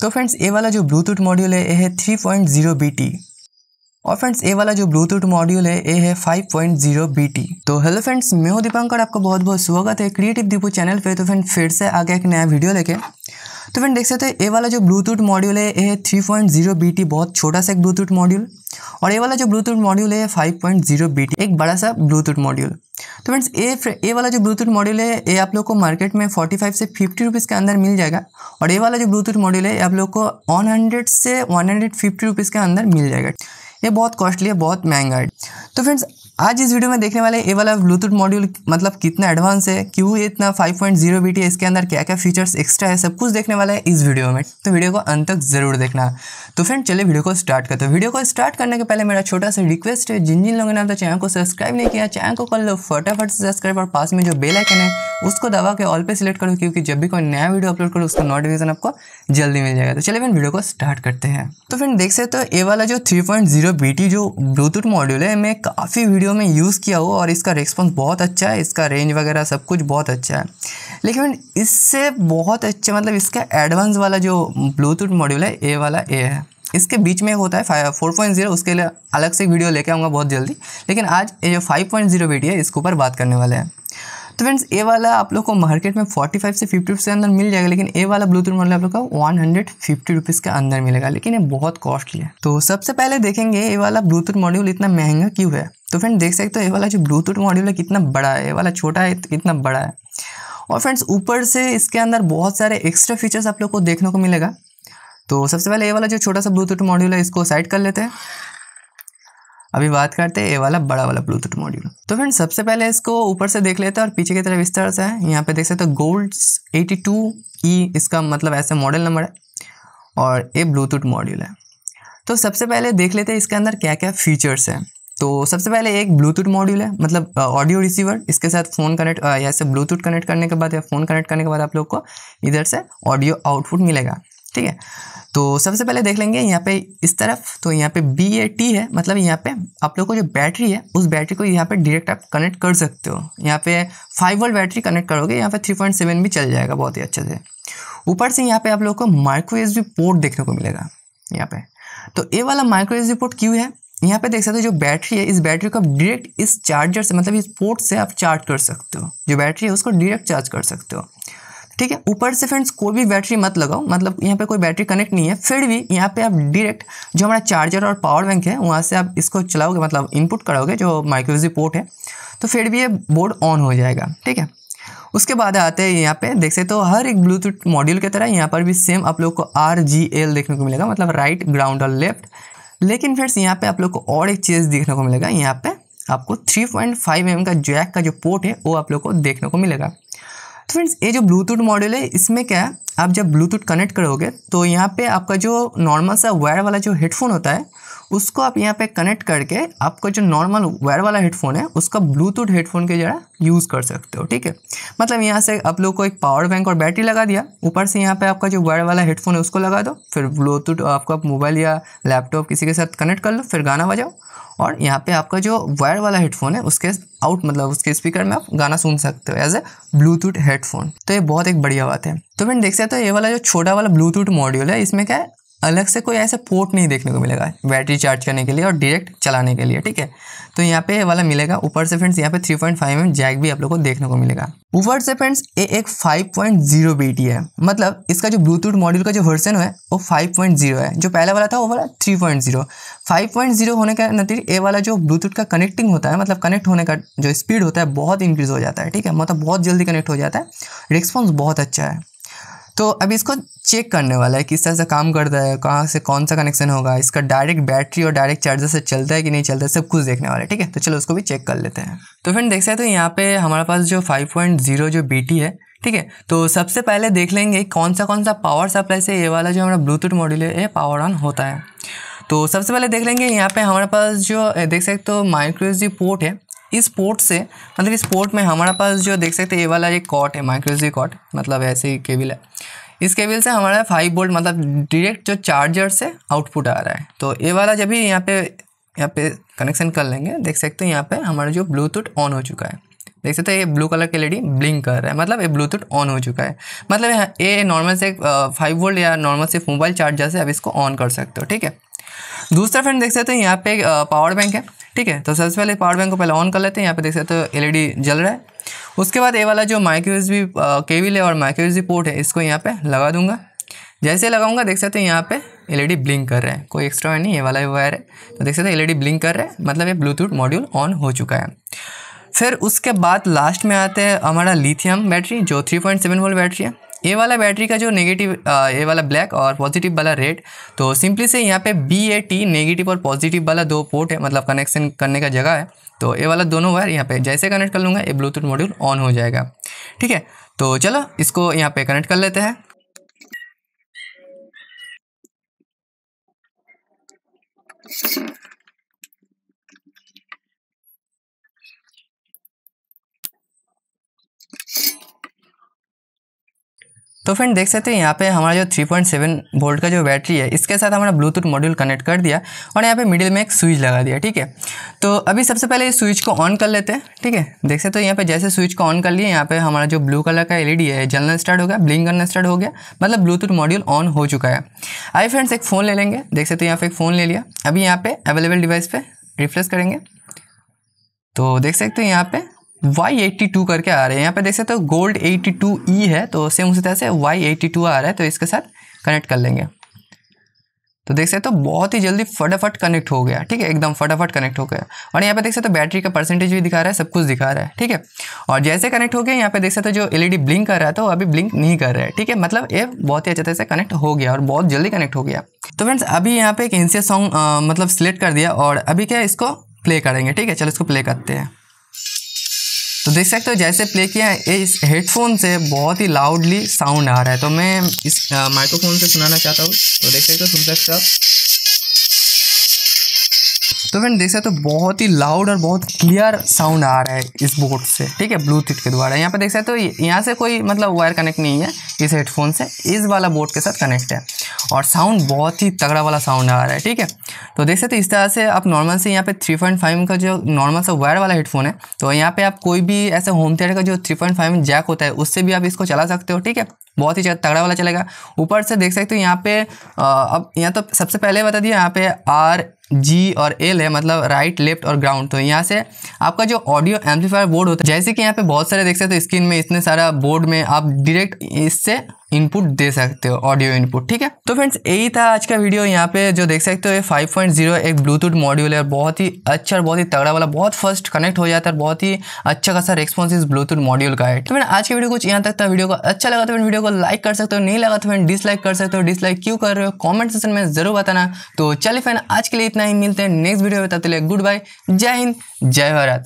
तो फ्रेंड्स ये वाला जो ब्लूटूथ मॉड्यूल है ये है three point zero B T और फ्रेंड्स ये वाला जो ब्लूटूथ मॉड्यूल है ये है फाइव पॉइंट बी टी तो हेलो फ्रेंड्स मैं हूँ दीपांकर आपका बहुत बहुत स्वागत है क्रिएटिव दीपू चैनल पे तो फ्रेंड फिर से आगे एक नया वीडियो लेके तो फ्रेंड देख सकते हैं ये वाला जो ब्लूटूथ मॉड्यूल है ये three point zero B T बहुत छोटा सा एक ब्लूटूथ मॉड्यूल और ये वाला जो ब्लूटूथ मॉड्यूल है five point zero B T एक बड़ा सा ब्लूटूथ मॉड्यूल तो फ्रेंड्स ये ये वाला जो ब्लूटूथ मॉड्यूल है ये आप लोग को मार्केट में फोर्टी फाइव से फिफ्टी रुपीज़ के अंदर मिल जाएगा और ये वाला जो ब्लूटूथ मॉड्यूल है आप लोग को वन हंड्रेड से वन हंड्रेड फिफ्टी रुपीज़ के अंदर मिल जाएगा ये बहुत कॉस्टली है बहुत महंगा है तो फ्रेंड्स आज इस वीडियो में देखने वाले ये वाला ब्लूटूथ मॉड्यूल मतलब कितना एडवांस है क्यों ये इतना 5.0 पॉइंट जीरो बीटी इसके अंदर क्या क्या फीचर्स एक्स्ट्रा है सब कुछ देखने वाला है इस वीडियो में तो वीडियो को अंत तक जरूर देखना तो फ्रेंड चलिए वीडियो को स्टार्ट करते हैं वीडियो को स्टार्ट करने के पहले मेरा छोटा सा रिक्वेस्ट है जिन जिन लोगों ने अपना चैनल को सब्सक्राइब नहीं किया चैनल को कर लो फटाफट से सब्सक्राइब और पास में जो बेलाइकन है उसको दबा के ऑल पे सिलेक्ट करो क्योंकि जब भी कोई नया वीडियो अपलोड करो उसका नोटिफिकेशन आपको जल्दी मिल जाएगा तो चलिए फ्रेंड वीडियो को स्टार्ट करते हैं तो फ्रेंड देख सकते हो ए वाला जो थ्री पॉइंट जीरो बीटी जो ब्लूटूथ मॉड्यूल है मैं काफ़ी वीडियो में यूज़ किया हो और इसका रिस्पॉन्स बहुत अच्छा है इसका रेंज वगैरह सब कुछ बहुत अच्छा है लेकिन इससे बहुत अच्छे मतलब इसका एडवांस वाला जो ब्लूटूथ मॉड्यूल है ए वाला ए है इसके बीच में होता है फाइव फोर पॉइंट जीरो उसके लिए अलग से वीडियो लेके आऊँगा बहुत जल्दी लेकिन आज ये जो फाइव पॉइंट जीरो वीडियो है इसके ऊपर बात करने वाले हैं तो फ्रेंड्स ए वाला आप लोग को मार्केट में फोर्टी फाइव से फिफ्टी रुपीज़ के अंदर मिल जाएगा लेकिन ए वाला ब्लूटूथ मॉडल आप लोग का वन हंड्रेड फिफ्टी रुपीज़ के अंदर मिलेगा लेकिन ये बहुत कॉस्टली है तो सबसे पहले देखेंगे ए वाला ब्लूटूथ मॉड्यूल इतना महंगा क्यों है तो फ्रेंड देख सकते हो ये वाला जो ब्लूटूथ मॉड्यूल है कितना बड़ा है ये वाला छोटा है कितना बड़ा है और फ्रेंड्स ऊपर से इसके अंदर बहुत सारे एक्स्ट्रा फीचर्स आप लोग को देखने को मिलेगा तो सबसे पहले ये वाला जो छोटा सा ब्लूटूथ मॉड्यूल है इसको साइड कर लेते हैं अभी बात करते हैं ये वाला बड़ा वाला ब्लूटूथ मॉड्यूल तो फ्रेंड सबसे पहले इसको ऊपर से देख लेते हैं और पीछे की तरफ इस तरह से है यहाँ पे देख सकते हो गोल्ड एटी टू ई इसका मतलब ऐसे मॉडल नंबर है और ये ब्लूटूथ मॉड्यूल है तो सबसे पहले देख लेते हैं इसके अंदर क्या क्या फीचर्स हैं तो सबसे पहले एक ब्लूटूथ मॉड्यूल है मतलब ऑडियो रिसीवर इसके साथ फ़ोन कनेक्ट या से ब्लूटूथ कनेक्ट करने के बाद या फ़ोन कनेक्ट करने के बाद आप लोग को इधर से ऑडियो आउटपुट मिलेगा ठीक है तो सबसे पहले देख लेंगे यहाँ पे इस तरफ तो यहाँ पे बी ए टी है मतलब यहाँ पे आप लोग को जो बैटरी है उस बैटरी को यहाँ पे डायरेक्ट आप कनेक्ट कर सकते हो यहाँ पे फाइव वोल्ट बैटरी कनेक्ट करोगे यहाँ पे थ्री पॉइंट सेवन भी चल जाएगा बहुत ही अच्छे से ऊपर से यहाँ पे आप लोग को माइक्रो एस पोर्ट देखने को मिलेगा यहाँ पे तो ए वाला माइक्रो एस पोर्ट क्यों है यहाँ पे देख सकते हो जो बैटरी है इस बैटरी को आप डायरेक्ट इस चार्जर से मतलब इस पोर्ट से आप चार्ज कर सकते हो जो बैटरी है उसको डायरेक्ट चार्ज कर सकते हो ठीक है ऊपर से फ्रेंड्स कोई भी बैटरी मत लगाओ मतलब यहाँ पे कोई बैटरी कनेक्ट नहीं है फिर भी यहाँ पे आप डायरेक्ट जो हमारा चार्जर और पावर बैंक है वहाँ से आप इसको चलाओगे मतलब इनपुट कराओगे जो माइक्रोवेजी पोर्ट है तो फिर भी ये बोर्ड ऑन हो जाएगा ठीक है उसके बाद आते हैं यहाँ पे देख सकते हो तो हर एक ब्लूटूथ मॉड्यूल की तरह यहाँ पर भी सेम आप लोग को आर जी एल देखने को मिलेगा मतलब राइट ग्राउंड और लेफ्ट लेकिन फ्रेंड्स यहाँ पे आप लोग को और एक चीज़ देखने को मिलेगा यहाँ पे आपको 3.5 पॉइंट mm का जैक का जो पोर्ट है वो आप लोग को देखने को मिलेगा तो फ्रेंड्स ये जो ब्लूटूथ मॉडल है इसमें क्या है आप जब ब्लूटूथ कनेक्ट करोगे तो यहाँ पे आपका जो नॉर्मल सा वायर वाला जो हेडफोन होता है उसको आप यहाँ पे कनेक्ट करके आपका जो नॉर्मल वायर वाला हेडफोन है उसका ब्लूटूथ हेडफोन के जरा यूज़ कर सकते हो ठीक है मतलब यहाँ से आप लोग को एक पावर बैंक और बैटरी लगा दिया ऊपर से यहाँ पे आपका जो वायर वाला हेडफोन है उसको लगा दो फिर ब्लूटूथ आपका मोबाइल या लैपटॉप किसी के साथ कनेक्ट कर लो फिर गाना बजाओ और यहाँ पर आपका जो वायर वाला हेडफोन है उसके आउट मतलब उसके स्पीकर में आप गाना सुन सकते हो एज ए ब्लूटूथ हेडफोन तो ये बहुत एक बढ़िया बात है तो मैंने देख सकते हो तो ये वाला जो छोटा वाला ब्लूटूथ मॉड्यूल है इसमें क्या है अलग से कोई ऐसा पोर्ट नहीं देखने को मिलेगा बैटरी चार्ज करने के लिए और डायरेक्ट चलाने के लिए ठीक है तो यहाँ पे वाला मिलेगा ऊपर से फ्रेंड्स यहाँ पे 3.5 पॉइंट mm जैक भी आप लोग को देखने को मिलेगा ऊपर से फ्रेंड्स ये एक 5.0 पॉइंट है मतलब इसका जो ब्लूटूथ मॉड्यूल का जो वर्सन है वो 5.0 है जो पहला वाला था वो वाला 3.0 पॉइंट होने के नतीजे ये वाला जो ब्लूटूथ का कनेक्टिंग होता है मतलब कनेक्ट होने का जो स्पीड होता है बहुत इंक्रीज़ हो जाता है ठीक है मतलब बहुत जल्दी कनेक्ट हो जाता है रिस्पॉन्स बहुत अच्छा है तो अभी इसको चेक करने वाला है किस तरह से काम करता है कहाँ से कौन सा कनेक्शन होगा इसका डायरेक्ट बैटरी और डायरेक्ट चार्जर से चलता है कि नहीं चलता है सब कुछ देखने वाला है ठीक है तो चलो उसको भी चेक कर लेते हैं तो फ्रेंड देख सकते तो यहाँ पे हमारे पास जो फाइव पॉइंट जीरो जो बी टी है ठीक है तो सबसे पहले देख लेंगे कौन सा कौन सा पावर सप्लाई से ये वाला जो हमारा ब्लूटूथ मॉड्यूल है ये पावर ऑन होता है तो सबसे पहले देख लेंगे यहाँ पर मतलब हमारे पास जो देख सकते हो माइक्रोजी पोर्ट है इस पोर्ट से मतलब इस पोर्ट में हमारे पास जो देख सकते हैं ये वाला एक कॉट है माइक्रोजी कॉट मतलब ऐसे ही केबल है इस केबल से हमारा फाइव वोल्ट मतलब डायरेक्ट जो चार्जर से आउटपुट आ रहा है तो ये वाला जब भी यहाँ पे यहाँ पे कनेक्शन कर लेंगे देख सकते हो यहाँ पे हमारा जो ब्लूटूथ ऑन हो चुका है देख सकते हो ये ब्लू कलर की लेडी ब्लिंक कर रहा है मतलब ये ब्लूटूथ ऑन हो चुका है मतलब ये नॉर्मल से फाइव वोल्ट या नॉर्मल से मोबाइल चार्जर से अब इसको ऑन कर सकते हो ठीक है दूसरा फ्रेंड देख सकते हो यहाँ पे पावर बैंक है ठीक है तो सबसे पहले पावर बैंक को पहले ऑन कर लेते हैं यहाँ पे देख सकते हो एलईडी e जल रहा है उसके बाद ये वाला जो माइक्रो एस बी है और माइक्रो एस बी पोर्ट है इसको यहाँ पे लगा दूंगा जैसे लगाऊंगा देख सकते हैं यहाँ पे एलईडी ब्लिंक कर रहे हैं कोई एक्स्ट्रा नहीं ये वाला वायर है तो देख सकते हैं एलईडी ब्लिंक कर रहे हैं मतलब ये ब्लूटूथ मॉड्यूल ऑन हो चुका है फिर उसके बाद लास्ट में आते हैं हमारा लिथियम बैटरी जो 3.7 पॉइंट वोल्ट बैटरी है ये वाला बैटरी का जो नेगेटिव ये वाला ब्लैक और पॉजिटिव वाला रेड तो सिंपली से यहाँ पे बी ए टी नेगेटिव और पॉजिटिव वाला दो पोर्ट है मतलब कनेक्शन करने का जगह है तो ये वाला दोनों वायर यहाँ पे जैसे कनेक्ट कर लूँगा ये ब्लूटूथ मॉड्यूल ऑन हो जाएगा ठीक है तो चलो इसको यहाँ पे कनेक्ट कर लेते हैं Thank you. तो फ्रेंड देख सकते हैं यहाँ पे हमारा जो 3.7 वोल्ट का जो बैटरी है इसके साथ हमारा ब्लूटूथ मॉड्यूल कनेक्ट कर दिया और यहाँ पे मिडिल में एक स्विच लगा दिया ठीक है तो अभी सबसे पहले इस स्विच को ऑन कर लेते हैं ठीक है देख सकते हो यहाँ पे जैसे स्विच को ऑन कर लिए यहाँ पे हमारा जो ब्लू कलर का एल है जलना स्टार्ट हो गया ब्लिंग करना स्टार्ट हो गया मतलब ब्लूटूथ मॉड्यूल ऑन हो चुका है आई फ्रेंड्स एक फ़ोन ले लेंगे देख सकते हो यहाँ पे एक फ़ोन ले लिया अभी यहाँ पे अवेलेबल डिवाइस पर रिफ्रेश करेंगे तो देख सकते हो यहाँ पे Y82 करके आ रहे हैं यहाँ पे देख सकते हो गोल्ड टू ई है तो सेम उसी तरह से Y82 आ रहा है तो इसके साथ कनेक्ट कर लेंगे तो देख सकते हो तो बहुत ही जल्दी फटाफट कनेक्ट हो गया ठीक है एकदम फटाफट कनेक्ट हो गया और यहाँ पे देख सकते हो तो बैटरी का परसेंटेज भी दिखा रहा है सब कुछ दिखा रहा है ठीक है और जैसे कनेक्ट हो गया यहाँ पे देख सकते हो तो जो एलईडी ब्लिंक कर रहा है तो वो अभी ब्लिंक नहीं कर रहा है ठीक है मतलब ये बहुत ही अच्छे तरह से कनेक्ट हो गया और बहुत जल्दी कनेक्ट हो गया तो फ्रेंड्स अभी यहाँ पे एक इंसिया सॉन्ग मतलब सिलेक्ट कर दिया और अभी क्या इसको प्ले करेंगे ठीक है चलो इसको प्ले करते हैं तो देख सकते हो जैसे प्ले किया है इस हेडफोन से बहुत ही लाउडली साउंड आ रहा है तो मैं इस माइक्रोफोन से सुनाना चाहता हूँ तो देख सकते हो सुन सकते हो आप तो फ्रेंड देख सकते हो तो बहुत ही लाउड और बहुत क्लियर साउंड आ रहा है इस बोर्ड से ठीक है ब्लूटूथ के द्वारा यहाँ पे देख सकते हो तो यहाँ से कोई मतलब वायर कनेक्ट नहीं है इस हेडफोन से इस वाला बोर्ड के साथ कनेक्ट है और साउंड बहुत ही तगड़ा वाला साउंड आ रहा है ठीक है तो देख सकते हो इस तरह से आप नॉर्मल से यहाँ पे 3.5 का जो नॉर्मल सा वायर वाला हेडफोन है तो यहाँ पे आप कोई भी ऐसे होम थिएटर का जो 3.5 जैक होता है उससे भी आप इसको चला सकते हो ठीक है बहुत ही तगड़ा वाला चलेगा ऊपर से देख सकते हो यहाँ पे अब यहाँ तो सबसे पहले बता दिया यहाँ पे आर जी और एल है मतलब राइट लेफ्ट और ग्राउंड तो यहाँ से आपका जो ऑडियो एम्पलीफायर बोर्ड होता है जैसे कि यहाँ पे बहुत सारे देख सकते हो स्क्रीन में इतने सारा बोर्ड में आप डायरेक्ट इससे इनपुट दे सकते हो ऑडियो इनपुट ठीक है तो फ्रेंड्स यही था आज का वीडियो यहाँ पे जो देख सकते हो ये 5.0 एक ब्लूटूथ मॉड्यूल है बहुत ही अच्छा और बहुत ही तगड़ा वाला बहुत फर्स्ट कनेक्ट हो जाता है बहुत ही अच्छा खासा रेस्पॉन्स इस ब्लूटूथ मॉड्यूल का है तो फिर आज की वीडियो कुछ यहाँ तक था वीडियो को अच्छा लगा तो फिर वीडियो को लाइक कर सकते हो नहीं लगा तो फिर डिसलाइक कर सकते हो डिसलाइक क्यों कर रहे हो कॉमेंट सेक्शन में जरूर बताना तो चलिए फ्रेंड आज के लिए इतना ही मिलते हैं नेक्स्ट वीडियो में तब तक गुड बाय जय हिंद जय भारत